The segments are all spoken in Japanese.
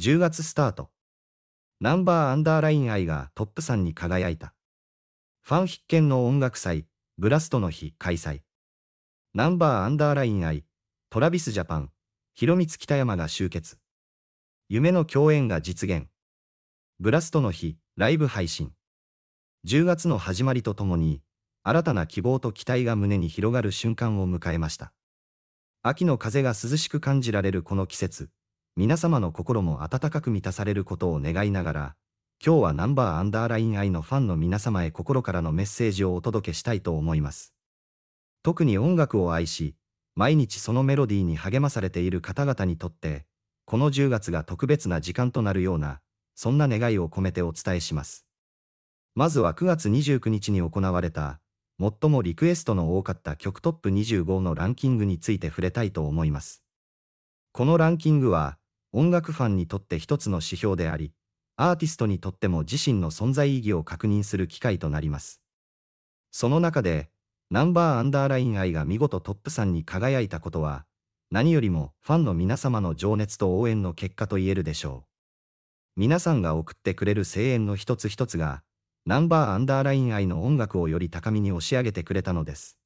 10月スタート。ナンバーアンダーライン愛がトップ3に輝いた。ファン必見の音楽祭、ブラストの日開催。ナンバーアンダーライン愛、トラビスジャパン、ヒロミツ北山が集結。夢の共演が実現。ブラストの日、ライブ配信。10月の始まりとともに、新たな希望と期待が胸に広がる瞬間を迎えました。秋の風が涼しく感じられるこの季節。皆様の心も温かく満たされることを願いながら、今日はナンバーアンダーライン愛のファンの皆様へ心からのメッセージをお届けしたいと思います。特に音楽を愛し、毎日そのメロディーに励まされている方々にとって、この10月が特別な時間となるような、そんな願いを込めてお伝えします。まずは9月29日に行われた、最もリクエストの多かった曲トップ25のランキングについて触れたいと思います。このランキングは、音楽ファンにとって一つの指標であり、アーティストにとっても自身の存在意義を確認する機会となります。その中で、ナンバーアンダーライン愛が見事トップ3に輝いたことは、何よりもファンの皆様の情熱と応援の結果と言えるでしょう。皆さんが送ってくれる声援の一つ一つが、ナンバーアンダーライン愛の音楽をより高みに押し上げてくれたのです。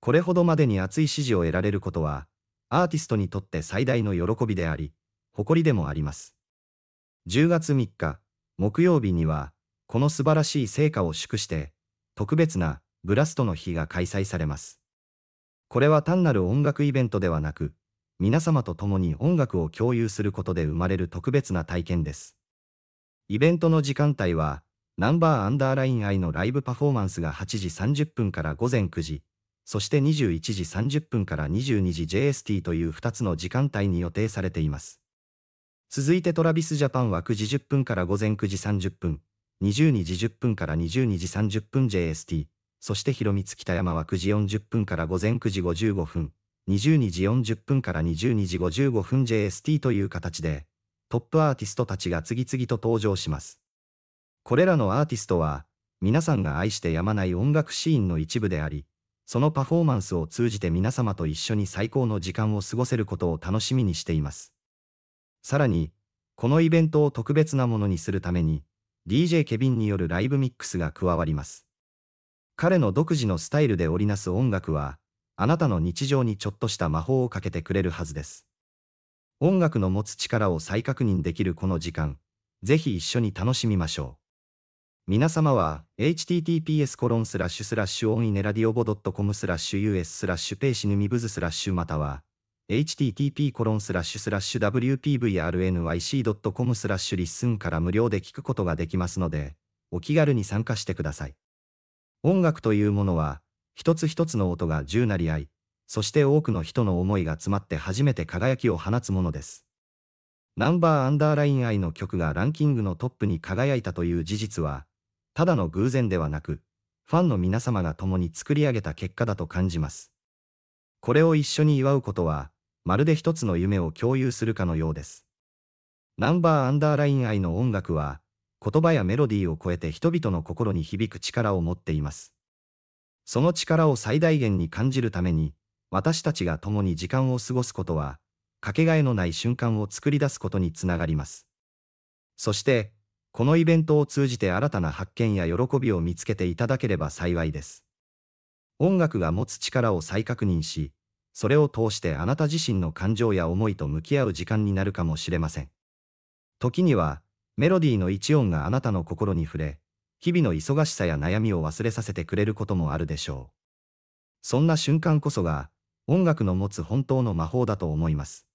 これほどまでに熱い支持を得られることは、アーティストにとって最大の喜びであり、誇りでもあります。10月3日、木曜日には、この素晴らしい成果を祝して、特別なブラストの日が開催されます。これは単なる音楽イベントではなく、皆様と共に音楽を共有することで生まれる特別な体験です。イベントの時間帯は、ナンバーアンダーライン愛のライブパフォーマンスが8時30分から午前9時、そして21時30分から22時 JST という2つの時間帯に予定されています。続いてトラビスジャパンは9時10分から午前9時30分、22時10分から22時30分 JST、そして広光北山は9時40分から午前9時55分、22時40分から22時55分 JST という形で、トップアーティストたちが次々と登場します。これらのアーティストは、皆さんが愛してやまない音楽シーンの一部であり、そのパフォーマンスを通じて皆様と一緒に最高の時間を過ごせることを楽しみにしています。さらに、このイベントを特別なものにするために、DJ ケビンによるライブミックスが加わります。彼の独自のスタイルで織りなす音楽は、あなたの日常にちょっとした魔法をかけてくれるはずです。音楽の持つ力を再確認できるこの時間、ぜひ一緒に楽しみましょう。皆様は、https コロンスラッシュスラッシュオンイネラディオボ .com スラッシュ us p ラッシュペーシヌミブズスラッシュまたは、http://wpvrnyc.com スラッシュリッスンから無料で聞くことができますので、お気軽に参加してください。音楽というものは、一つ一つの音が10なり合い、そして多くの人の思いが詰まって初めて輝きを放つものです。ナンバーアンダーライン愛の曲がランキングのトップに輝いたという事実は、ただの偶然ではなく、ファンの皆様が共に作り上げた結果だと感じます。これを一緒に祝うことは、まるで一つの夢を共有するかのようです。ナンバーアンダーライン愛の音楽は、言葉やメロディーを超えて人々の心に響く力を持っています。その力を最大限に感じるために、私たちが共に時間を過ごすことは、かけがえのない瞬間を作り出すことにつながります。そして、このイベントを通じて新たな発見や喜びを見つけていただければ幸いです。音楽が持つ力を再確認し、それを通してあなた自身の感情や思いと向き合う時間になるかもしれません。時には、メロディーの一音があなたの心に触れ、日々の忙しさや悩みを忘れさせてくれることもあるでしょう。そんな瞬間こそが、音楽の持つ本当の魔法だと思います。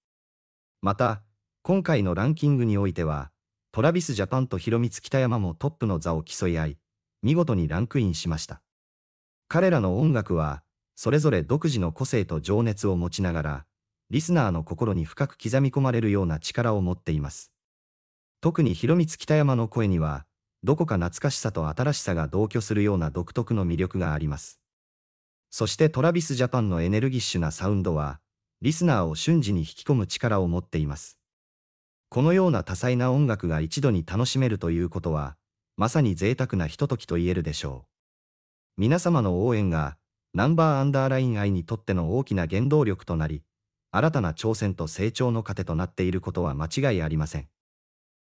また、今回のランキングにおいては、トラビスジャパンとヒロミツ北山もトップの座を競い合い、見事にランクインしました。彼らの音楽は、それぞれ独自の個性と情熱を持ちながら、リスナーの心に深く刻み込まれるような力を持っています。特に広光北山の声には、どこか懐かしさと新しさが同居するような独特の魅力があります。そしてトラビスジャパンのエネルギッシュなサウンドは、リスナーを瞬時に引き込む力を持っています。このような多彩な音楽が一度に楽しめるということは、まさに贅沢なひとときと言えるでしょう。皆様の応援が、ナンバーアンダーライン愛にとっての大きな原動力となり、新たな挑戦と成長の糧となっていることは間違いありません。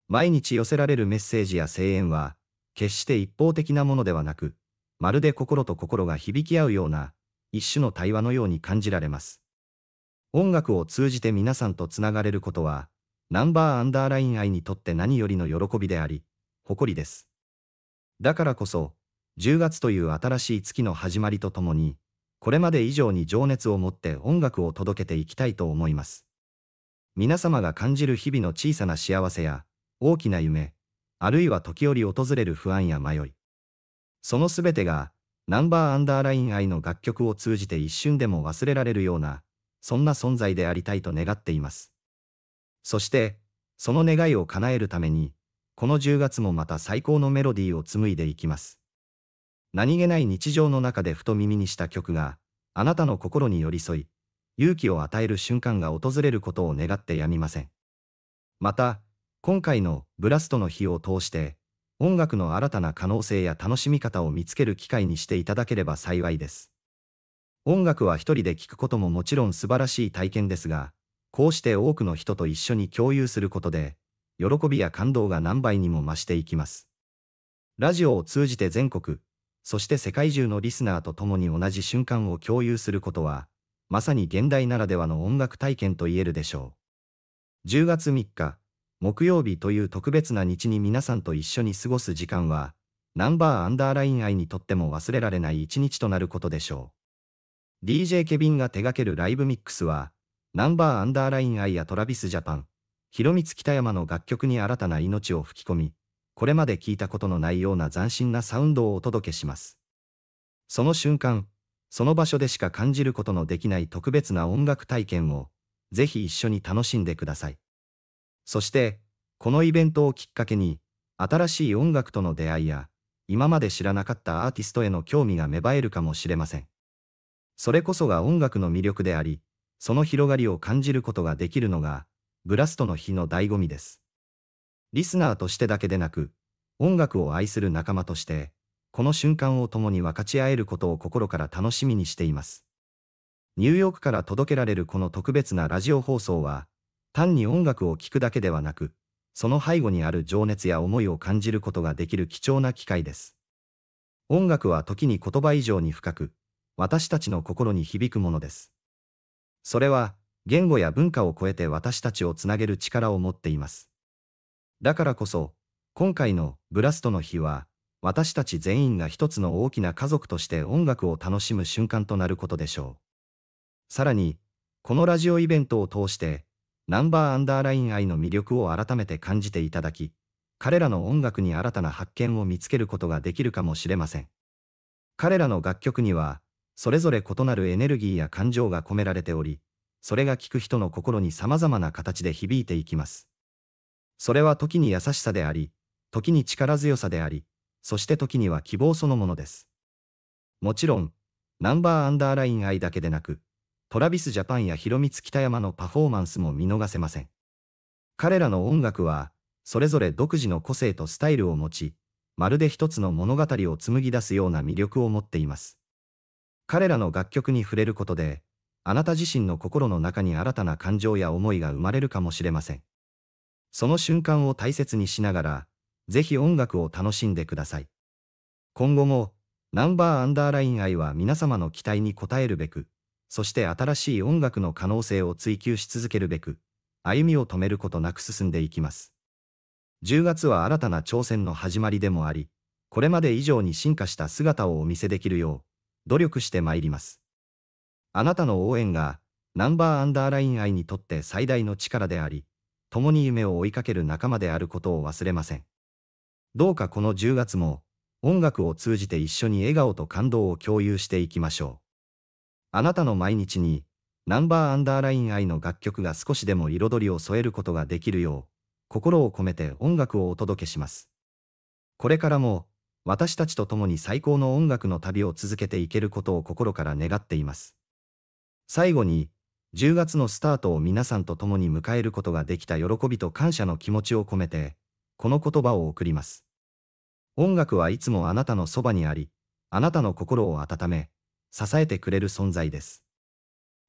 毎日寄せられるメッセージや声援は、決して一方的なものではなく、まるで心と心が響き合うような、一種の対話のように感じられます。音楽を通じて皆さんとつながれることは、ナンバーアンダーライン愛にとって何よりの喜びであり、誇りです。だからこそ、10月という新しい月の始まりとともに、これまで以上に情熱を持って音楽を届けていきたいと思います。皆様が感じる日々の小さな幸せや、大きな夢、あるいは時折訪れる不安や迷い。そのすべてが、ナンバーアンダーライン愛の楽曲を通じて一瞬でも忘れられるような、そんな存在でありたいと願っています。そして、その願いを叶えるために、この10月もまた最高のメロディーを紡いでいきます。何気ない日常の中でふと耳にした曲が、あなたの心に寄り添い、勇気を与える瞬間が訪れることを願ってやみません。また、今回のブラストの日を通して、音楽の新たな可能性や楽しみ方を見つける機会にしていただければ幸いです。音楽は一人で聴くことももちろん素晴らしい体験ですが、こうして多くの人と一緒に共有することで、喜びや感動が何倍にも増していきます。ラジオを通じて全国、そして世界中のリスナーと共に同じ瞬間を共有することは、まさに現代ならではの音楽体験と言えるでしょう。10月3日、木曜日という特別な日に皆さんと一緒に過ごす時間は、ナンバーアンダーライン愛にとっても忘れられない一日となることでしょう。DJ ケビンが手掛けるライブミックスは、ナンバーアンダーライン愛やトラビスジャパン、広光北山の楽曲に新たな命を吹き込み、これまで聞いたことのないような斬新なサウンドをお届けします。その瞬間、その場所でしか感じることのできない特別な音楽体験を、ぜひ一緒に楽しんでください。そして、このイベントをきっかけに、新しい音楽との出会いや、今まで知らなかったアーティストへの興味が芽生えるかもしれません。それこそが音楽の魅力であり、その広がりを感じることができるのが、ブラストの日の醍醐味です。リスナーとしてだけでなく、音楽を愛する仲間として、この瞬間を共に分かち合えることを心から楽しみにしています。ニューヨークから届けられるこの特別なラジオ放送は、単に音楽を聴くだけではなく、その背後にある情熱や思いを感じることができる貴重な機会です。音楽は時に言葉以上に深く、私たちの心に響くものです。それは、言語や文化を超えて私たちをつなげる力を持っています。だからこそ、今回のブラストの日は、私たち全員が一つの大きな家族として音楽を楽しむ瞬間となることでしょう。さらに、このラジオイベントを通して、ナンバーアンダーライン愛の魅力を改めて感じていただき、彼らの音楽に新たな発見を見つけることができるかもしれません。彼らの楽曲には、それぞれ異なるエネルギーや感情が込められており、それが聴く人の心に様々な形で響いていきます。それは時に優しさであり、時に力強さであり、そして時には希望そのものです。もちろん、ナンバーアンダーライン愛だけでなく、トラビスジャパンやヒロミツ北山のパフォーマンスも見逃せません。彼らの音楽は、それぞれ独自の個性とスタイルを持ち、まるで一つの物語を紡ぎ出すような魅力を持っています。彼らの楽曲に触れることで、あなた自身の心の中に新たな感情や思いが生まれるかもしれません。その瞬間を大切にしながら、ぜひ音楽を楽しんでください。今後も、ナンバーアンダーライン愛は皆様の期待に応えるべく、そして新しい音楽の可能性を追求し続けるべく、歩みを止めることなく進んでいきます。10月は新たな挑戦の始まりでもあり、これまで以上に進化した姿をお見せできるよう、努力してまいります。あなたの応援が、ナンバーアンダーライン愛にとって最大の力であり、共に夢を追いかける仲間であることを忘れません。どうかこの10月も、音楽を通じて一緒に笑顔と感動を共有していきましょう。あなたの毎日に、ナンバーアンダーライン愛の楽曲が少しでも彩りを添えることができるよう、心を込めて音楽をお届けします。これからも、私たちと共に最高の音楽の旅を続けていけることを心から願っています。最後に、10月のスタートを皆さんと共に迎えることができた喜びと感謝の気持ちを込めて、この言葉を送ります。音楽はいつもあなたのそばにあり、あなたの心を温め、支えてくれる存在です。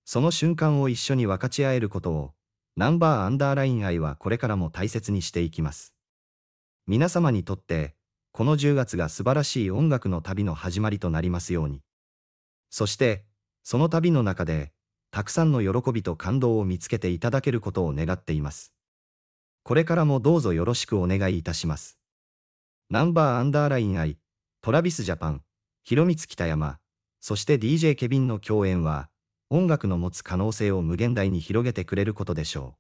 その瞬間を一緒に分かち合えることを、ナンバーアンダーライン愛はこれからも大切にしていきます。皆様にとって、この10月が素晴らしい音楽の旅の始まりとなりますように。そして、その旅の中で、たくさんの喜びと感動を見つけていただけることを願っています。これからもどうぞよろしくお願いいたします。ナンバーアンダーライン I、トラビスジャパン、ひろみつ北山、そして DJ ケビンの共演は、音楽の持つ可能性を無限大に広げてくれることでしょ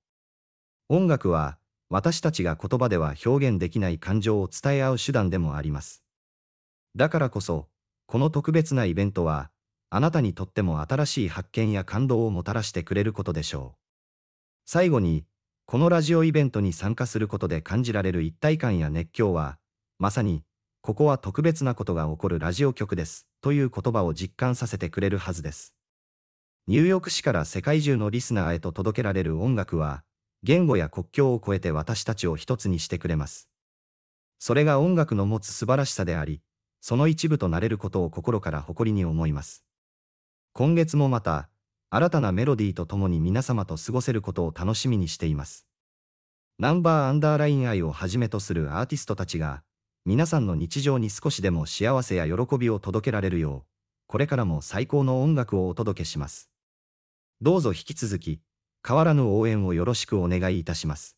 う。音楽は、私たちが言葉では表現できない感情を伝え合う手段でもあります。だからこそ、この特別なイベントは、あなたにとっても新しい発見や感動をもたらしてくれることでしょう。最後に、このラジオイベントに参加することで感じられる一体感や熱狂は、まさに、ここは特別なことが起こるラジオ局です、という言葉を実感させてくれるはずです。ニューヨーク市から世界中のリスナーへと届けられる音楽は、言語や国境を越えて私たちを一つにしてくれます。それが音楽の持つ素晴らしさであり、その一部となれることを心から誇りに思います。今月もまた、新たなメロディーとともに皆様と過ごせることを楽しみにしています。ナンバーアンダーライン愛をはじめとするアーティストたちが、皆さんの日常に少しでも幸せや喜びを届けられるよう、これからも最高の音楽をお届けします。どうぞ引き続き、変わらぬ応援をよろしくお願いいたします。